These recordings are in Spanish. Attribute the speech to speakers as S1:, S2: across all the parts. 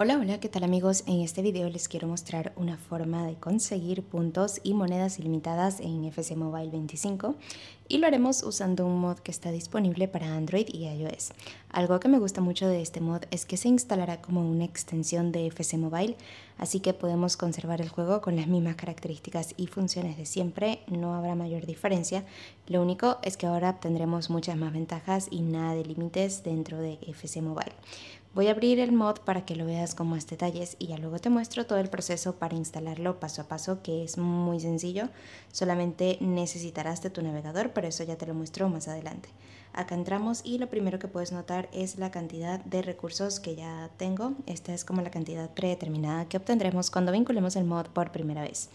S1: Hola, hola, ¿qué tal amigos? En este video les quiero mostrar una forma de conseguir puntos y monedas ilimitadas en FC Mobile 25 y lo haremos usando un mod que está disponible para Android y iOS. Algo que me gusta mucho de este mod es que se instalará como una extensión de FC Mobile, así que podemos conservar el juego con las mismas características y funciones de siempre, no habrá mayor diferencia. Lo único es que ahora obtendremos muchas más ventajas y nada de límites dentro de FC Mobile. Voy a abrir el mod para que lo veas con más detalles y ya luego te muestro todo el proceso para instalarlo paso a paso que es muy sencillo, solamente necesitarás de tu navegador por eso ya te lo muestro más adelante. Acá entramos y lo primero que puedes notar es la cantidad de recursos que ya tengo. Esta es como la cantidad predeterminada que obtendremos cuando vinculemos el mod por primera vez.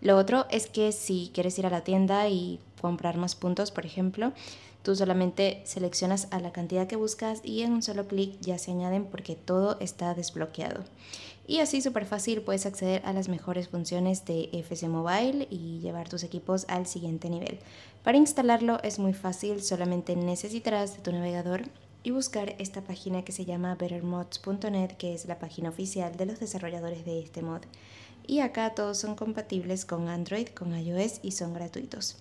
S1: Lo otro es que si quieres ir a la tienda y comprar más puntos, por ejemplo, tú solamente seleccionas a la cantidad que buscas y en un solo clic ya se añaden porque todo está desbloqueado. Y así súper fácil puedes acceder a las mejores funciones de FC Mobile y llevar tus equipos al siguiente nivel. Para instalarlo es muy fácil, solamente necesitarás de tu navegador y buscar esta página que se llama bettermods.net, que es la página oficial de los desarrolladores de este mod y acá todos son compatibles con Android, con iOS y son gratuitos.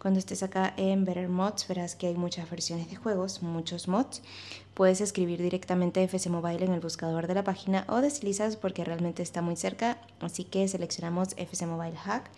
S1: Cuando estés acá en Better Mods verás que hay muchas versiones de juegos, muchos mods. Puedes escribir directamente FC Mobile en el buscador de la página o deslizas porque realmente está muy cerca, así que seleccionamos FC Mobile Hack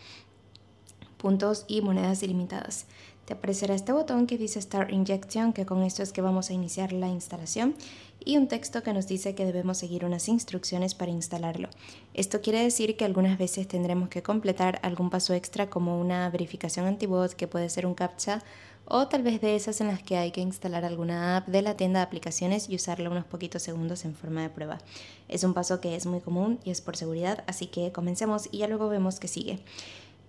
S1: puntos y monedas ilimitadas te aparecerá este botón que dice Start Injection, que con esto es que vamos a iniciar la instalación, y un texto que nos dice que debemos seguir unas instrucciones para instalarlo. Esto quiere decir que algunas veces tendremos que completar algún paso extra como una verificación antibot, que puede ser un CAPTCHA, o tal vez de esas en las que hay que instalar alguna app de la tienda de aplicaciones y usarla unos poquitos segundos en forma de prueba. Es un paso que es muy común y es por seguridad, así que comencemos y ya luego vemos que sigue.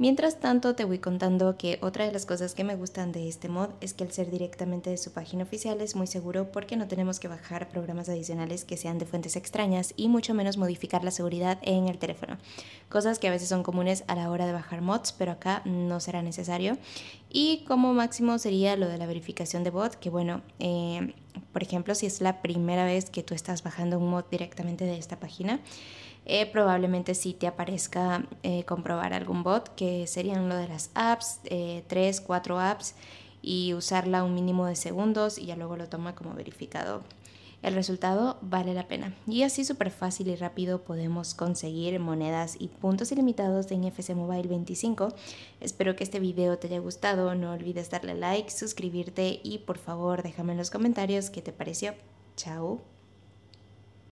S1: Mientras tanto, te voy contando que otra de las cosas que me gustan de este mod es que al ser directamente de su página oficial es muy seguro porque no tenemos que bajar programas adicionales que sean de fuentes extrañas y mucho menos modificar la seguridad en el teléfono. Cosas que a veces son comunes a la hora de bajar mods, pero acá no será necesario. Y como máximo sería lo de la verificación de bot, que bueno, eh, por ejemplo, si es la primera vez que tú estás bajando un mod directamente de esta página, eh, probablemente si te aparezca eh, comprobar algún bot, que serían lo de las apps, tres, cuatro apps, y usarla un mínimo de segundos y ya luego lo toma como verificado el resultado vale la pena. Y así súper fácil y rápido podemos conseguir monedas y puntos ilimitados en NFC Mobile 25. Espero que este video te haya gustado, no olvides darle like, suscribirte y por favor déjame en los comentarios qué te pareció. Chao.